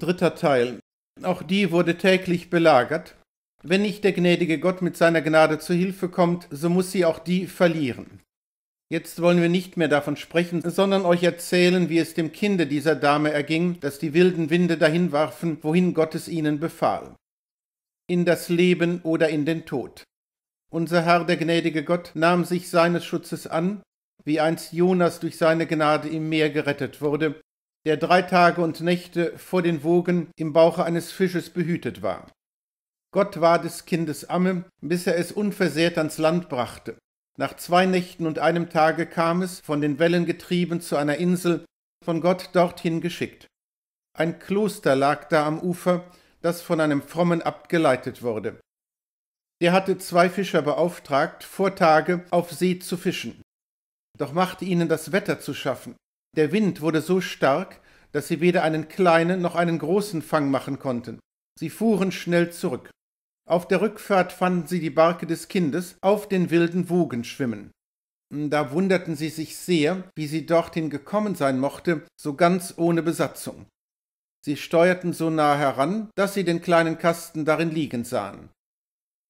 Dritter Teil. Auch die wurde täglich belagert. Wenn nicht der gnädige Gott mit seiner Gnade zu Hilfe kommt, so muss sie auch die verlieren. Jetzt wollen wir nicht mehr davon sprechen, sondern euch erzählen, wie es dem Kinde dieser Dame erging, dass die wilden Winde dahin warfen, wohin Gott es ihnen befahl. In das Leben oder in den Tod. Unser Herr, der gnädige Gott, nahm sich seines Schutzes an, wie einst Jonas durch seine Gnade im Meer gerettet wurde, der drei Tage und Nächte vor den Wogen im Bauche eines Fisches behütet war. Gott war des Kindes Amme, bis er es unversehrt ans Land brachte. Nach zwei Nächten und einem Tage kam es, von den Wellen getrieben, zu einer Insel, von Gott dorthin geschickt. Ein Kloster lag da am Ufer, das von einem frommen Abt geleitet wurde. Der hatte zwei Fischer beauftragt, vor Tage auf See zu fischen. Doch machte ihnen das Wetter zu schaffen, der Wind wurde so stark, dass sie weder einen kleinen noch einen großen Fang machen konnten. Sie fuhren schnell zurück. Auf der Rückfahrt fanden sie die Barke des Kindes auf den wilden Wogen schwimmen. Da wunderten sie sich sehr, wie sie dorthin gekommen sein mochte, so ganz ohne Besatzung. Sie steuerten so nah heran, dass sie den kleinen Kasten darin liegen sahen.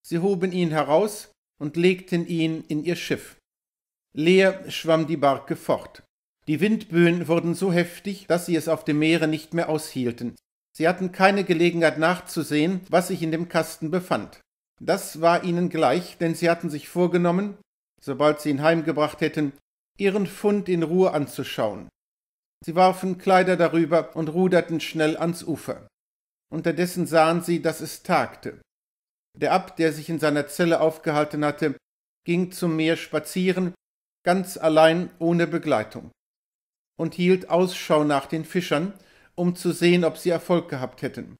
Sie hoben ihn heraus und legten ihn in ihr Schiff. Leer schwamm die Barke fort. Die Windböen wurden so heftig, dass sie es auf dem Meere nicht mehr aushielten. Sie hatten keine Gelegenheit nachzusehen, was sich in dem Kasten befand. Das war ihnen gleich, denn sie hatten sich vorgenommen, sobald sie ihn heimgebracht hätten, ihren Fund in Ruhe anzuschauen. Sie warfen Kleider darüber und ruderten schnell ans Ufer. Unterdessen sahen sie, dass es tagte. Der Abt, der sich in seiner Zelle aufgehalten hatte, ging zum Meer spazieren, ganz allein ohne Begleitung und hielt Ausschau nach den Fischern, um zu sehen, ob sie Erfolg gehabt hätten.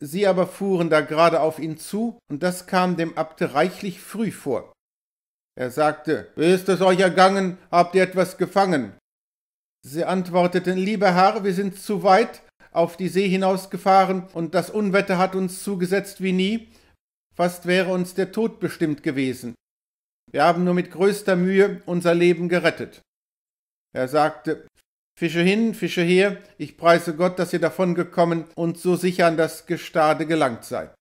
Sie aber fuhren da gerade auf ihn zu, und das kam dem Abte reichlich früh vor. Er sagte, Wie ist es euch ergangen? Habt ihr etwas gefangen? Sie antworteten, Lieber Herr, wir sind zu weit auf die See hinausgefahren, und das Unwetter hat uns zugesetzt wie nie, fast wäre uns der Tod bestimmt gewesen. Wir haben nur mit größter Mühe unser Leben gerettet. Er sagte, Fische hin, Fische her, ich preise Gott, dass ihr davongekommen und so sicher an das Gestade gelangt seid.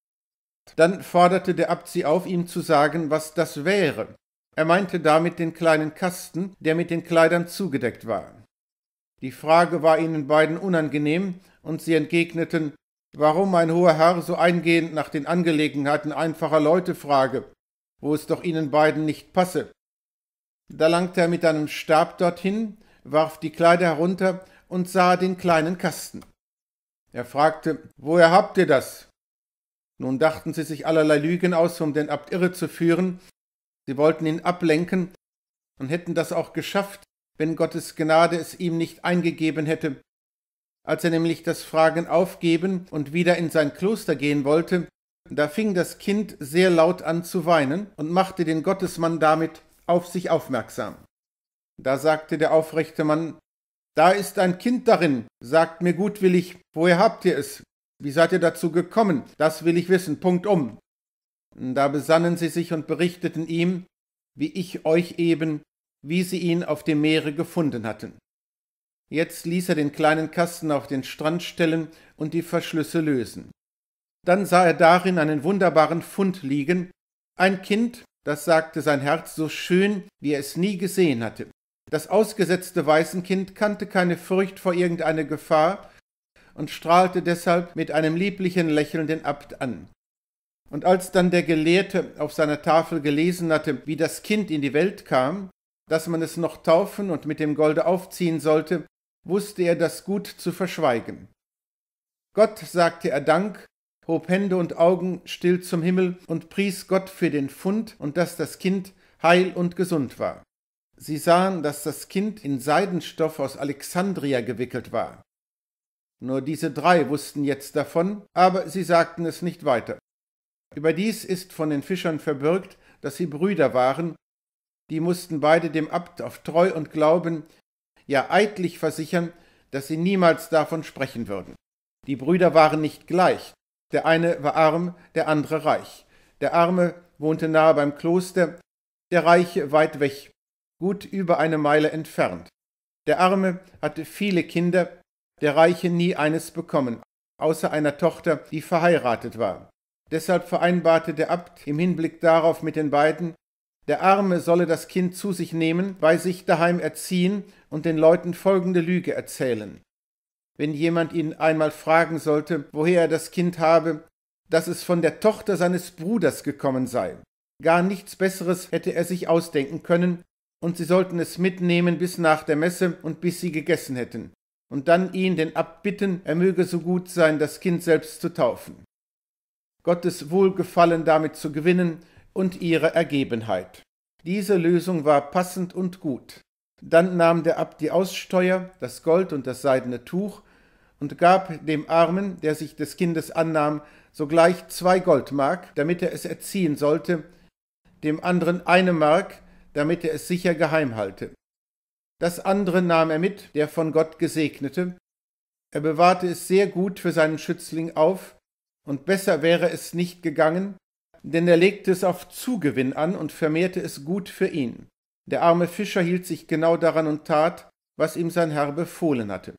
Dann forderte der Abt sie auf, ihm zu sagen, was das wäre. Er meinte damit den kleinen Kasten, der mit den Kleidern zugedeckt war. Die Frage war ihnen beiden unangenehm, und sie entgegneten, warum mein hoher Herr so eingehend nach den Angelegenheiten einfacher Leute frage, wo es doch ihnen beiden nicht passe. Da langte er mit einem Stab dorthin, warf die Kleider herunter und sah den kleinen Kasten. Er fragte, woher habt ihr das? Nun dachten sie sich allerlei Lügen aus, um den Abt irre zu führen. Sie wollten ihn ablenken und hätten das auch geschafft, wenn Gottes Gnade es ihm nicht eingegeben hätte. Als er nämlich das Fragen aufgeben und wieder in sein Kloster gehen wollte, da fing das Kind sehr laut an zu weinen und machte den Gottesmann damit auf sich aufmerksam. Da sagte der aufrechte Mann, da ist ein Kind darin, sagt mir gutwillig, woher habt ihr es? Wie seid ihr dazu gekommen? Das will ich wissen, Punkt um. Da besannen sie sich und berichteten ihm, wie ich euch eben, wie sie ihn auf dem Meere gefunden hatten. Jetzt ließ er den kleinen Kasten auf den Strand stellen und die Verschlüsse lösen. Dann sah er darin einen wunderbaren Fund liegen, ein Kind, das sagte sein Herz so schön, wie er es nie gesehen hatte. Das ausgesetzte Waisenkind kannte keine Furcht vor irgendeiner Gefahr und strahlte deshalb mit einem lieblichen Lächeln den Abt an. Und als dann der Gelehrte auf seiner Tafel gelesen hatte, wie das Kind in die Welt kam, dass man es noch taufen und mit dem Golde aufziehen sollte, wusste er das gut zu verschweigen. Gott sagte er Dank hob Hände und Augen still zum Himmel und pries Gott für den Fund und dass das Kind heil und gesund war. Sie sahen, dass das Kind in Seidenstoff aus Alexandria gewickelt war. Nur diese drei wussten jetzt davon, aber sie sagten es nicht weiter. Überdies ist von den Fischern verbürgt, dass sie Brüder waren, die mussten beide dem Abt auf Treu und Glauben, ja eidlich versichern, dass sie niemals davon sprechen würden. Die Brüder waren nicht gleich, der eine war arm, der andere reich. Der Arme wohnte nahe beim Kloster, der Reiche weit weg, gut über eine Meile entfernt. Der Arme hatte viele Kinder, der Reiche nie eines bekommen, außer einer Tochter, die verheiratet war. Deshalb vereinbarte der Abt im Hinblick darauf mit den beiden, der Arme solle das Kind zu sich nehmen, bei sich daheim erziehen und den Leuten folgende Lüge erzählen wenn jemand ihn einmal fragen sollte, woher er das Kind habe, dass es von der Tochter seines Bruders gekommen sei. Gar nichts Besseres hätte er sich ausdenken können, und sie sollten es mitnehmen bis nach der Messe und bis sie gegessen hätten, und dann ihn den abbitten, er möge so gut sein, das Kind selbst zu taufen. Gottes Wohlgefallen damit zu gewinnen und ihre Ergebenheit. Diese Lösung war passend und gut. Dann nahm der Abt die Aussteuer, das Gold und das seidene Tuch und gab dem Armen, der sich des Kindes annahm, sogleich zwei Goldmark, damit er es erziehen sollte, dem anderen eine Mark, damit er es sicher geheim halte. Das andere nahm er mit, der von Gott gesegnete. Er bewahrte es sehr gut für seinen Schützling auf, und besser wäre es nicht gegangen, denn er legte es auf Zugewinn an und vermehrte es gut für ihn. Der arme Fischer hielt sich genau daran und tat, was ihm sein Herr befohlen hatte.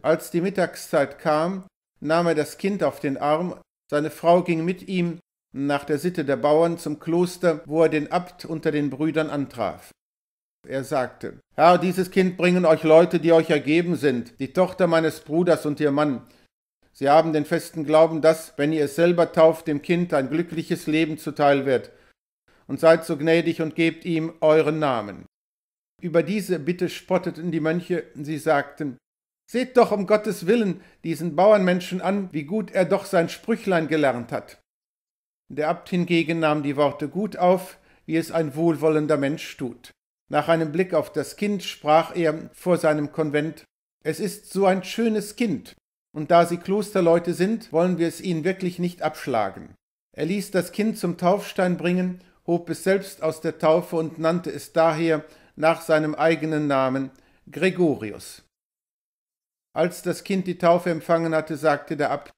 Als die Mittagszeit kam, nahm er das Kind auf den Arm, seine Frau ging mit ihm nach der Sitte der Bauern zum Kloster, wo er den Abt unter den Brüdern antraf. Er sagte, Herr, dieses Kind bringen euch Leute, die euch ergeben sind, die Tochter meines Bruders und ihr Mann. Sie haben den festen Glauben, dass, wenn ihr es selber tauft, dem Kind ein glückliches Leben zuteil wird. Und seid so gnädig und gebt ihm euren Namen. Über diese Bitte spotteten die Mönche, sie sagten, Seht doch um Gottes Willen diesen Bauernmenschen an, wie gut er doch sein Sprüchlein gelernt hat. Der Abt hingegen nahm die Worte gut auf, wie es ein wohlwollender Mensch tut. Nach einem Blick auf das Kind sprach er vor seinem Konvent Es ist so ein schönes Kind, und da sie Klosterleute sind, wollen wir es ihnen wirklich nicht abschlagen. Er ließ das Kind zum Taufstein bringen, hob es selbst aus der Taufe und nannte es daher nach seinem eigenen Namen Gregorius. Als das Kind die Taufe empfangen hatte, sagte der Abt,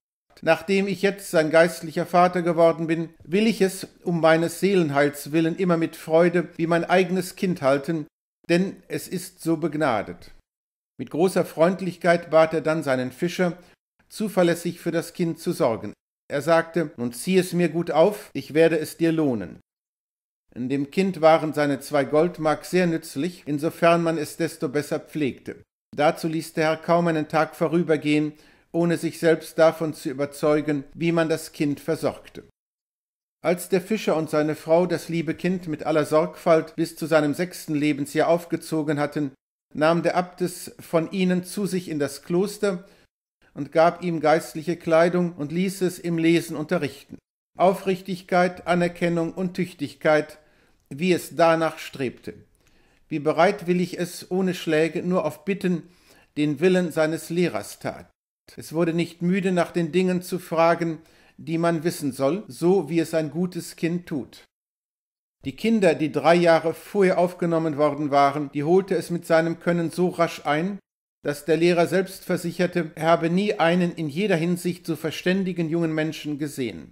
Nachdem ich jetzt sein geistlicher Vater geworden bin, will ich es um meines Seelenheils willen immer mit Freude wie mein eigenes Kind halten, denn es ist so begnadet. Mit großer Freundlichkeit bat er dann seinen Fischer, zuverlässig für das Kind zu sorgen. Er sagte, nun zieh es mir gut auf, ich werde es dir lohnen. In dem Kind waren seine zwei Goldmark sehr nützlich, insofern man es desto besser pflegte. Dazu ließ der Herr kaum einen Tag vorübergehen, ohne sich selbst davon zu überzeugen, wie man das Kind versorgte. Als der Fischer und seine Frau das liebe Kind mit aller Sorgfalt bis zu seinem sechsten Lebensjahr aufgezogen hatten, nahm der Abt es von ihnen zu sich in das Kloster und gab ihm geistliche Kleidung und ließ es im Lesen unterrichten. Aufrichtigkeit, Anerkennung und Tüchtigkeit, wie es danach strebte wie bereitwillig es ohne Schläge nur auf Bitten den Willen seines Lehrers tat. Es wurde nicht müde, nach den Dingen zu fragen, die man wissen soll, so wie es ein gutes Kind tut. Die Kinder, die drei Jahre vorher aufgenommen worden waren, die holte es mit seinem Können so rasch ein, dass der Lehrer selbst versicherte, er habe nie einen in jeder Hinsicht so verständigen jungen Menschen gesehen.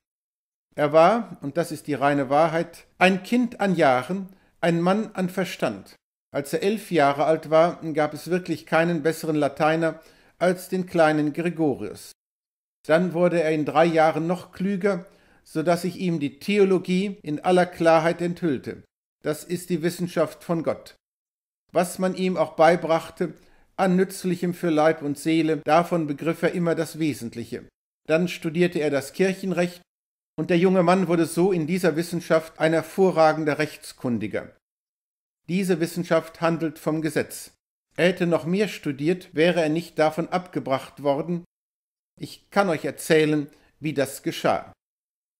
Er war, und das ist die reine Wahrheit, ein Kind an Jahren, ein Mann an Verstand. Als er elf Jahre alt war, gab es wirklich keinen besseren Lateiner als den kleinen Gregorius. Dann wurde er in drei Jahren noch klüger, so dass ich ihm die Theologie in aller Klarheit enthüllte. Das ist die Wissenschaft von Gott. Was man ihm auch beibrachte, an Nützlichem für Leib und Seele, davon begriff er immer das Wesentliche. Dann studierte er das Kirchenrecht, und der junge Mann wurde so in dieser Wissenschaft ein hervorragender Rechtskundiger. Diese Wissenschaft handelt vom Gesetz. Er hätte noch mehr studiert, wäre er nicht davon abgebracht worden. Ich kann euch erzählen, wie das geschah.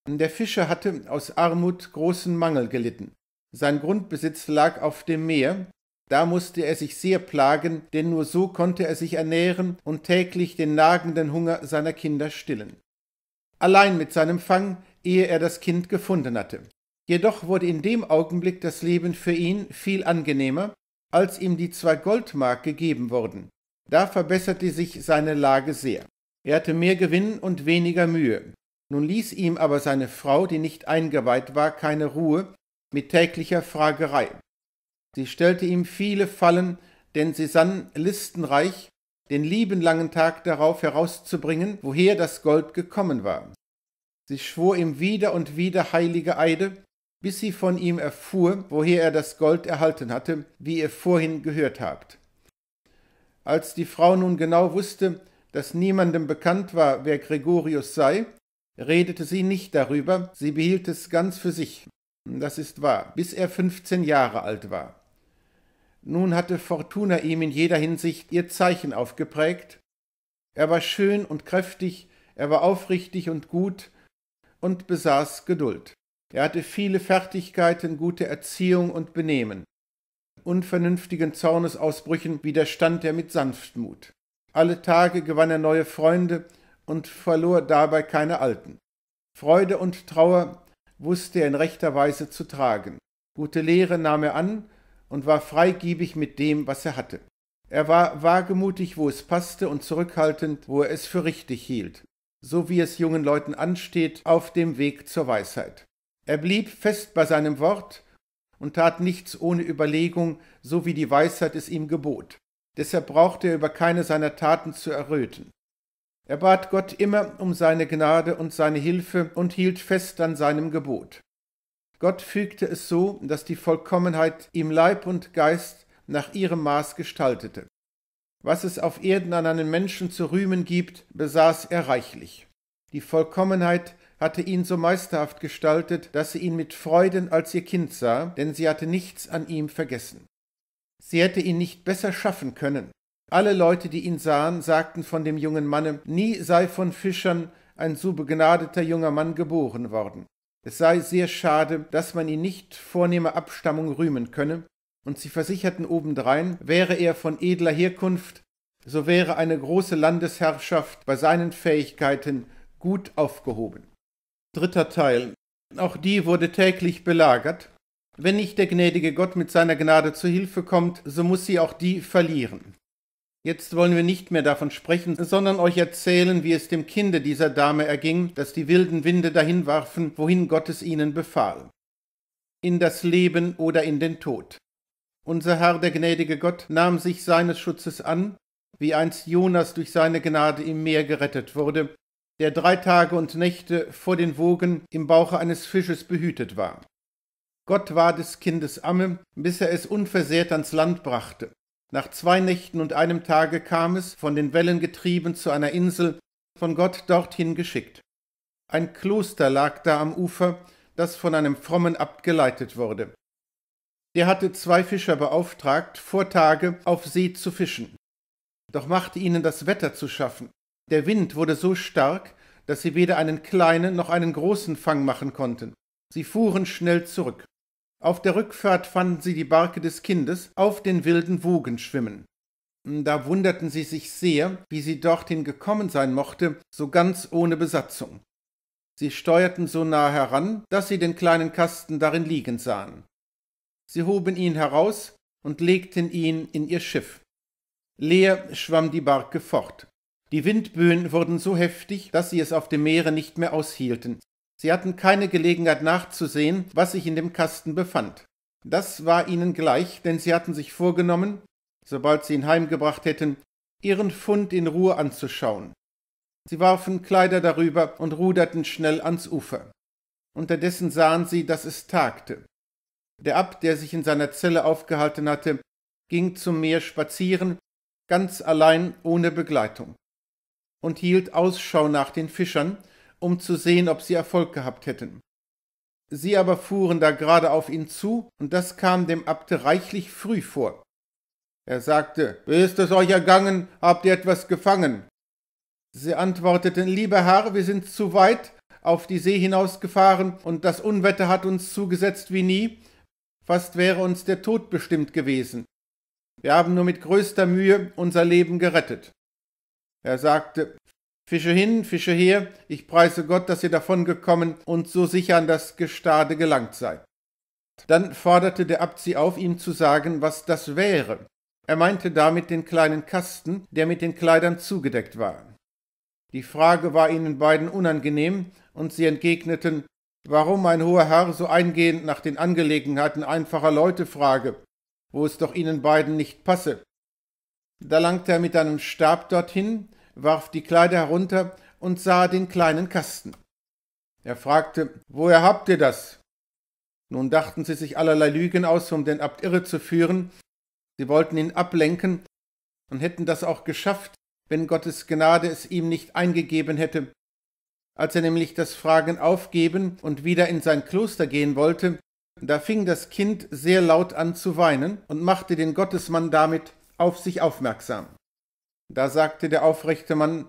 Der Fischer hatte aus Armut großen Mangel gelitten. Sein Grundbesitz lag auf dem Meer, da musste er sich sehr plagen, denn nur so konnte er sich ernähren und täglich den nagenden Hunger seiner Kinder stillen. Allein mit seinem Fang, ehe er das Kind gefunden hatte. Jedoch wurde in dem Augenblick das Leben für ihn viel angenehmer, als ihm die zwei Goldmark gegeben wurden. Da verbesserte sich seine Lage sehr. Er hatte mehr Gewinn und weniger Mühe. Nun ließ ihm aber seine Frau, die nicht eingeweiht war, keine Ruhe mit täglicher Fragerei. Sie stellte ihm viele Fallen, denn sie sann listenreich, den lieben langen Tag darauf herauszubringen, woher das Gold gekommen war. Sie schwor ihm wieder und wieder heilige Eide, bis sie von ihm erfuhr, woher er das Gold erhalten hatte, wie ihr vorhin gehört habt. Als die Frau nun genau wusste, dass niemandem bekannt war, wer Gregorius sei, redete sie nicht darüber, sie behielt es ganz für sich. Das ist wahr, bis er fünfzehn Jahre alt war. Nun hatte Fortuna ihm in jeder Hinsicht ihr Zeichen aufgeprägt. Er war schön und kräftig, er war aufrichtig und gut und besaß Geduld. Er hatte viele Fertigkeiten, gute Erziehung und Benehmen. Unvernünftigen Zornesausbrüchen widerstand er mit Sanftmut. Alle Tage gewann er neue Freunde und verlor dabei keine alten. Freude und Trauer wusste er in rechter Weise zu tragen. Gute Lehre nahm er an und war freigebig mit dem, was er hatte. Er war wagemutig, wo es passte, und zurückhaltend, wo er es für richtig hielt, so wie es jungen Leuten ansteht, auf dem Weg zur Weisheit. Er blieb fest bei seinem Wort und tat nichts ohne Überlegung, so wie die Weisheit es ihm gebot. Deshalb brauchte er über keine seiner Taten zu erröten. Er bat Gott immer um seine Gnade und seine Hilfe und hielt fest an seinem Gebot. Gott fügte es so, dass die Vollkommenheit ihm Leib und Geist nach ihrem Maß gestaltete. Was es auf Erden an einem Menschen zu rühmen gibt, besaß er reichlich. Die Vollkommenheit hatte ihn so meisterhaft gestaltet, dass sie ihn mit Freuden als ihr Kind sah, denn sie hatte nichts an ihm vergessen. Sie hätte ihn nicht besser schaffen können. Alle Leute, die ihn sahen, sagten von dem jungen Manne, nie sei von Fischern ein so begnadeter junger Mann geboren worden. Es sei sehr schade, dass man ihn nicht vornehmer Abstammung rühmen könne, und sie versicherten obendrein, wäre er von edler Herkunft, so wäre eine große Landesherrschaft bei seinen Fähigkeiten gut aufgehoben. Dritter Teil. Auch die wurde täglich belagert. Wenn nicht der gnädige Gott mit seiner Gnade zu Hilfe kommt, so muss sie auch die verlieren. Jetzt wollen wir nicht mehr davon sprechen, sondern euch erzählen, wie es dem Kinde dieser Dame erging, dass die wilden Winde dahin warfen, wohin Gott es ihnen befahl. In das Leben oder in den Tod. Unser Herr, der gnädige Gott, nahm sich seines Schutzes an, wie einst Jonas durch seine Gnade im Meer gerettet wurde, der drei Tage und Nächte vor den Wogen im Bauche eines Fisches behütet war. Gott war des Kindes Amme, bis er es unversehrt ans Land brachte. Nach zwei Nächten und einem Tage kam es, von den Wellen getrieben, zu einer Insel, von Gott dorthin geschickt. Ein Kloster lag da am Ufer, das von einem frommen Abt geleitet wurde. Der hatte zwei Fischer beauftragt, vor Tage auf See zu fischen. Doch machte ihnen das Wetter zu schaffen, der Wind wurde so stark, dass sie weder einen kleinen noch einen großen Fang machen konnten. Sie fuhren schnell zurück. Auf der Rückfahrt fanden sie die Barke des Kindes auf den wilden Wogen schwimmen. Da wunderten sie sich sehr, wie sie dorthin gekommen sein mochte, so ganz ohne Besatzung. Sie steuerten so nah heran, dass sie den kleinen Kasten darin liegen sahen. Sie hoben ihn heraus und legten ihn in ihr Schiff. Leer schwamm die Barke fort. Die Windböen wurden so heftig, dass sie es auf dem Meere nicht mehr aushielten. Sie hatten keine Gelegenheit nachzusehen, was sich in dem Kasten befand. Das war ihnen gleich, denn sie hatten sich vorgenommen, sobald sie ihn heimgebracht hätten, ihren Fund in Ruhe anzuschauen. Sie warfen Kleider darüber und ruderten schnell ans Ufer. Unterdessen sahen sie, dass es tagte. Der Abt, der sich in seiner Zelle aufgehalten hatte, ging zum Meer spazieren, ganz allein ohne Begleitung und hielt Ausschau nach den Fischern, um zu sehen, ob sie Erfolg gehabt hätten. Sie aber fuhren da gerade auf ihn zu, und das kam dem Abte reichlich früh vor. Er sagte, Wie ist es euch ergangen? Habt ihr etwas gefangen? Sie antworteten, Lieber Herr, wir sind zu weit auf die See hinausgefahren, und das Unwetter hat uns zugesetzt wie nie, fast wäre uns der Tod bestimmt gewesen. Wir haben nur mit größter Mühe unser Leben gerettet. Er sagte, Fische hin, Fische her, ich preise Gott, dass ihr davongekommen und so sicher an das Gestade gelangt seid. Dann forderte der Abt sie auf, ihm zu sagen, was das wäre. Er meinte damit den kleinen Kasten, der mit den Kleidern zugedeckt war. Die Frage war ihnen beiden unangenehm, und sie entgegneten, warum mein hoher Herr so eingehend nach den Angelegenheiten einfacher Leute frage, wo es doch ihnen beiden nicht passe. Da langte er mit einem Stab dorthin, warf die Kleider herunter und sah den kleinen Kasten. Er fragte, woher habt ihr das? Nun dachten sie sich allerlei Lügen aus, um den Abt irre zu führen. Sie wollten ihn ablenken und hätten das auch geschafft, wenn Gottes Gnade es ihm nicht eingegeben hätte. Als er nämlich das Fragen aufgeben und wieder in sein Kloster gehen wollte, da fing das Kind sehr laut an zu weinen und machte den Gottesmann damit auf sich aufmerksam. Da sagte der aufrechte Mann,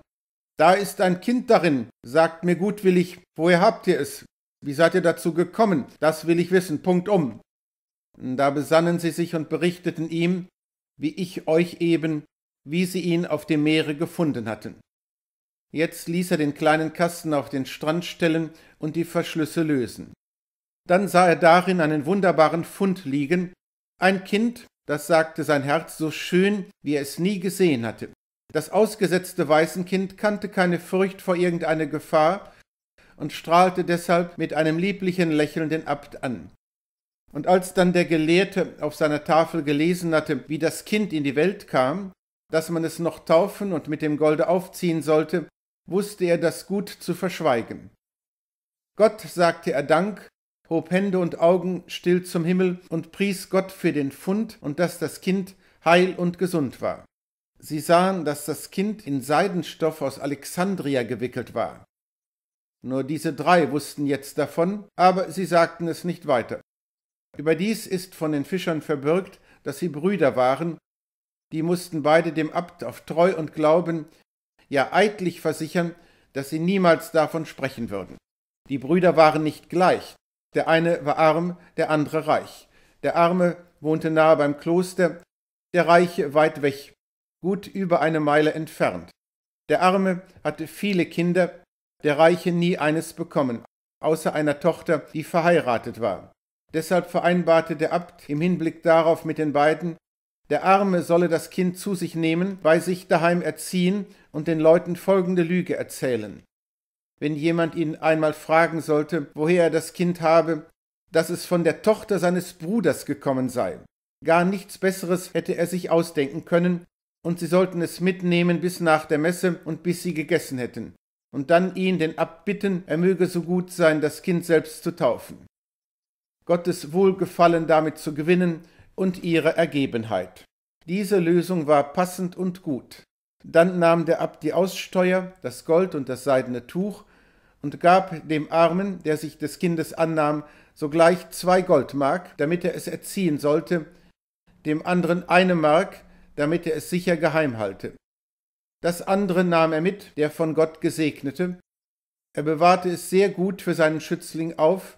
da ist ein Kind darin, sagt mir gutwillig, woher habt ihr es? Wie seid ihr dazu gekommen? Das will ich wissen, Punkt um. Da besannen sie sich und berichteten ihm, wie ich euch eben, wie sie ihn auf dem Meere gefunden hatten. Jetzt ließ er den kleinen Kasten auf den Strand stellen und die Verschlüsse lösen. Dann sah er darin einen wunderbaren Fund liegen, ein Kind, das sagte sein Herz so schön, wie er es nie gesehen hatte. Das ausgesetzte Waisenkind kannte keine Furcht vor irgendeiner Gefahr und strahlte deshalb mit einem lieblichen Lächeln den Abt an. Und als dann der Gelehrte auf seiner Tafel gelesen hatte, wie das Kind in die Welt kam, dass man es noch taufen und mit dem Golde aufziehen sollte, wusste er das gut zu verschweigen. Gott sagte er Dank hob Hände und Augen still zum Himmel und pries Gott für den Fund und dass das Kind heil und gesund war. Sie sahen, dass das Kind in Seidenstoff aus Alexandria gewickelt war. Nur diese drei wussten jetzt davon, aber sie sagten es nicht weiter. Überdies ist von den Fischern verbürgt, dass sie Brüder waren, die mussten beide dem Abt auf Treu und Glauben, ja eidlich versichern, dass sie niemals davon sprechen würden. Die Brüder waren nicht gleich, der eine war arm, der andere reich. Der Arme wohnte nahe beim Kloster, der Reiche weit weg, gut über eine Meile entfernt. Der Arme hatte viele Kinder, der Reiche nie eines bekommen, außer einer Tochter, die verheiratet war. Deshalb vereinbarte der Abt im Hinblick darauf mit den beiden, der Arme solle das Kind zu sich nehmen, bei sich daheim erziehen und den Leuten folgende Lüge erzählen wenn jemand ihn einmal fragen sollte, woher er das Kind habe, dass es von der Tochter seines Bruders gekommen sei. Gar nichts Besseres hätte er sich ausdenken können, und sie sollten es mitnehmen bis nach der Messe und bis sie gegessen hätten, und dann ihn den abbitten, er möge so gut sein, das Kind selbst zu taufen. Gottes Wohlgefallen damit zu gewinnen und ihre Ergebenheit. Diese Lösung war passend und gut. Dann nahm der Abt die Aussteuer, das Gold und das seidene Tuch und gab dem Armen, der sich des Kindes annahm, sogleich zwei Goldmark, damit er es erziehen sollte, dem anderen eine Mark, damit er es sicher geheim halte. Das andere nahm er mit, der von Gott gesegnete. Er bewahrte es sehr gut für seinen Schützling auf,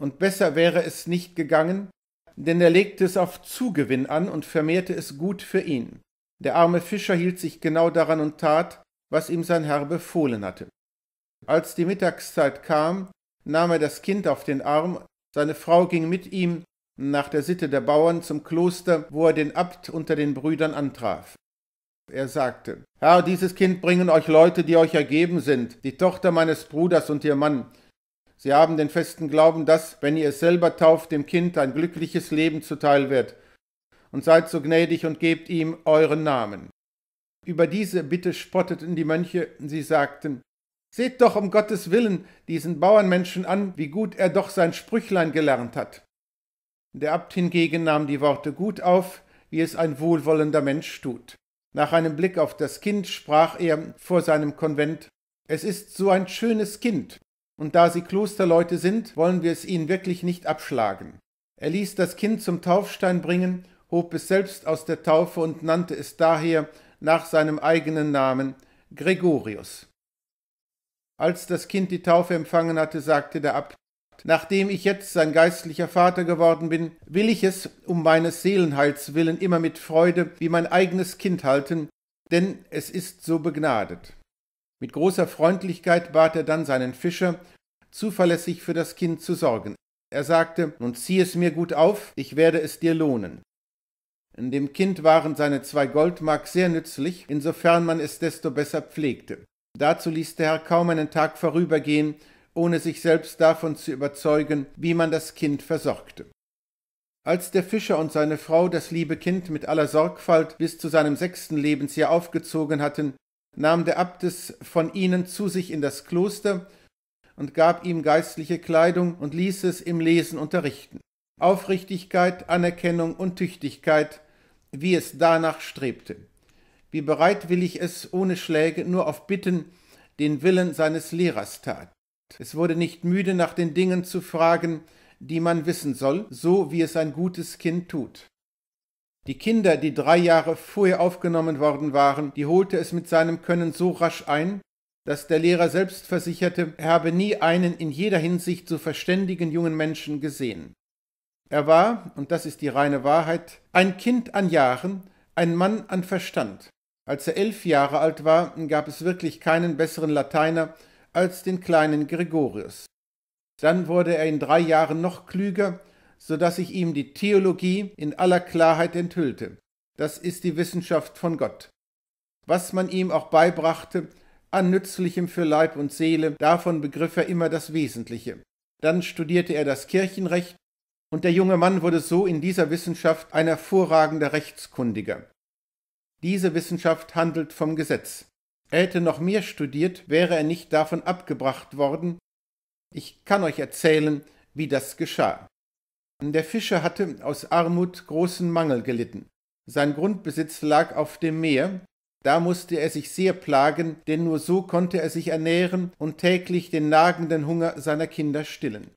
und besser wäre es nicht gegangen, denn er legte es auf Zugewinn an und vermehrte es gut für ihn. Der arme Fischer hielt sich genau daran und tat, was ihm sein Herr befohlen hatte. Als die Mittagszeit kam, nahm er das Kind auf den Arm, seine Frau ging mit ihm nach der Sitte der Bauern zum Kloster, wo er den Abt unter den Brüdern antraf. Er sagte, Herr, dieses Kind bringen euch Leute, die euch ergeben sind, die Tochter meines Bruders und ihr Mann. Sie haben den festen Glauben, dass, wenn ihr es selber tauft, dem Kind ein glückliches Leben zuteil wird und seid so gnädig und gebt ihm euren Namen. Über diese Bitte spotteten die Mönche, sie sagten, Seht doch um Gottes Willen diesen Bauernmenschen an, wie gut er doch sein Sprüchlein gelernt hat. Der Abt hingegen nahm die Worte gut auf, wie es ein wohlwollender Mensch tut. Nach einem Blick auf das Kind sprach er vor seinem Konvent Es ist so ein schönes Kind, und da sie Klosterleute sind, wollen wir es ihnen wirklich nicht abschlagen. Er ließ das Kind zum Taufstein bringen hob es selbst aus der Taufe und nannte es daher nach seinem eigenen Namen Gregorius. Als das Kind die Taufe empfangen hatte, sagte der Abt, Nachdem ich jetzt sein geistlicher Vater geworden bin, will ich es um meines Seelenheils willen immer mit Freude wie mein eigenes Kind halten, denn es ist so begnadet. Mit großer Freundlichkeit bat er dann seinen Fischer, zuverlässig für das Kind zu sorgen. Er sagte, nun zieh es mir gut auf, ich werde es dir lohnen. Dem Kind waren seine zwei Goldmark sehr nützlich, insofern man es desto besser pflegte. Dazu ließ der Herr kaum einen Tag vorübergehen, ohne sich selbst davon zu überzeugen, wie man das Kind versorgte. Als der Fischer und seine Frau das liebe Kind mit aller Sorgfalt bis zu seinem sechsten Lebensjahr aufgezogen hatten, nahm der Abt es von ihnen zu sich in das Kloster und gab ihm geistliche Kleidung und ließ es im Lesen unterrichten. Aufrichtigkeit, Anerkennung und Tüchtigkeit wie es danach strebte. Wie bereitwillig es ohne Schläge nur auf Bitten den Willen seines Lehrers tat. Es wurde nicht müde, nach den Dingen zu fragen, die man wissen soll, so wie es ein gutes Kind tut. Die Kinder, die drei Jahre vorher aufgenommen worden waren, die holte es mit seinem Können so rasch ein, dass der Lehrer selbst versicherte, er habe nie einen in jeder Hinsicht so verständigen jungen Menschen gesehen. Er war, und das ist die reine Wahrheit, ein Kind an Jahren, ein Mann an Verstand. Als er elf Jahre alt war, gab es wirklich keinen besseren Lateiner als den kleinen Gregorius. Dann wurde er in drei Jahren noch klüger, so dass ich ihm die Theologie in aller Klarheit enthüllte. Das ist die Wissenschaft von Gott. Was man ihm auch beibrachte, an Nützlichem für Leib und Seele, davon begriff er immer das Wesentliche. Dann studierte er das Kirchenrecht und der junge Mann wurde so in dieser Wissenschaft ein hervorragender Rechtskundiger. Diese Wissenschaft handelt vom Gesetz. Er hätte noch mehr studiert, wäre er nicht davon abgebracht worden. Ich kann euch erzählen, wie das geschah. Der Fischer hatte aus Armut großen Mangel gelitten. Sein Grundbesitz lag auf dem Meer, da musste er sich sehr plagen, denn nur so konnte er sich ernähren und täglich den nagenden Hunger seiner Kinder stillen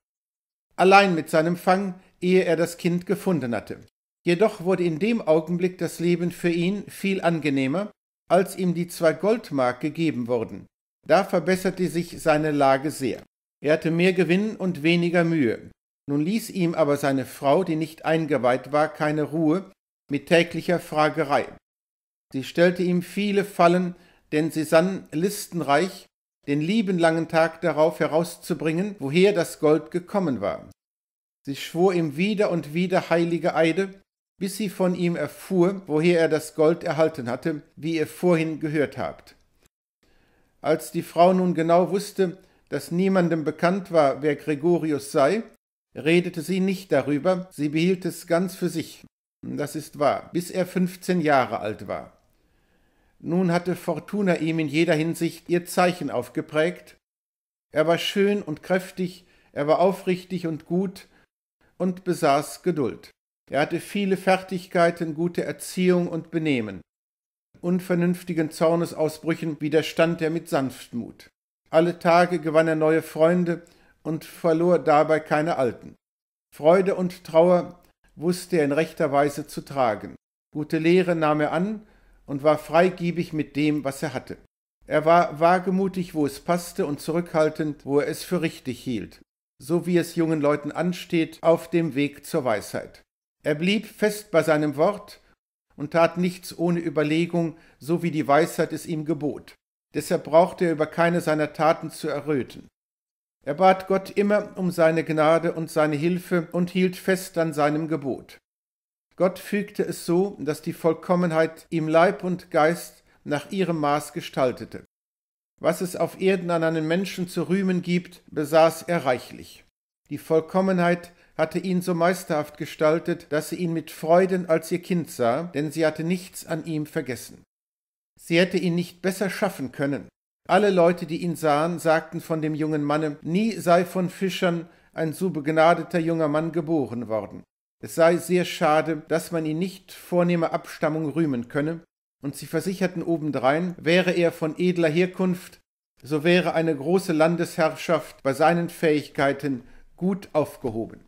allein mit seinem Fang, ehe er das Kind gefunden hatte. Jedoch wurde in dem Augenblick das Leben für ihn viel angenehmer, als ihm die zwei Goldmark gegeben wurden. Da verbesserte sich seine Lage sehr. Er hatte mehr Gewinn und weniger Mühe. Nun ließ ihm aber seine Frau, die nicht eingeweiht war, keine Ruhe mit täglicher Fragerei. Sie stellte ihm viele Fallen, denn sie sann listenreich den lieben langen Tag darauf herauszubringen, woher das Gold gekommen war. Sie schwor ihm wieder und wieder heilige Eide, bis sie von ihm erfuhr, woher er das Gold erhalten hatte, wie ihr vorhin gehört habt. Als die Frau nun genau wusste, dass niemandem bekannt war, wer Gregorius sei, redete sie nicht darüber, sie behielt es ganz für sich. Das ist wahr, bis er fünfzehn Jahre alt war. Nun hatte Fortuna ihm in jeder Hinsicht ihr Zeichen aufgeprägt. Er war schön und kräftig, er war aufrichtig und gut und besaß Geduld. Er hatte viele Fertigkeiten, gute Erziehung und Benehmen. Unvernünftigen Zornesausbrüchen widerstand er mit Sanftmut. Alle Tage gewann er neue Freunde und verlor dabei keine alten. Freude und Trauer wusste er in rechter Weise zu tragen. Gute Lehre nahm er an und war freigebig mit dem, was er hatte. Er war wagemutig, wo es passte, und zurückhaltend, wo er es für richtig hielt, so wie es jungen Leuten ansteht, auf dem Weg zur Weisheit. Er blieb fest bei seinem Wort und tat nichts ohne Überlegung, so wie die Weisheit es ihm gebot. Deshalb brauchte er über keine seiner Taten zu erröten. Er bat Gott immer um seine Gnade und seine Hilfe und hielt fest an seinem Gebot. Gott fügte es so, dass die Vollkommenheit ihm Leib und Geist nach ihrem Maß gestaltete. Was es auf Erden an einem Menschen zu rühmen gibt, besaß er reichlich. Die Vollkommenheit hatte ihn so meisterhaft gestaltet, dass sie ihn mit Freuden als ihr Kind sah, denn sie hatte nichts an ihm vergessen. Sie hätte ihn nicht besser schaffen können. Alle Leute, die ihn sahen, sagten von dem jungen Manne, nie sei von Fischern ein so begnadeter junger Mann geboren worden. Es sei sehr schade, dass man ihn nicht vornehmer Abstammung rühmen könne, und sie versicherten obendrein, wäre er von edler Herkunft, so wäre eine große Landesherrschaft bei seinen Fähigkeiten gut aufgehoben.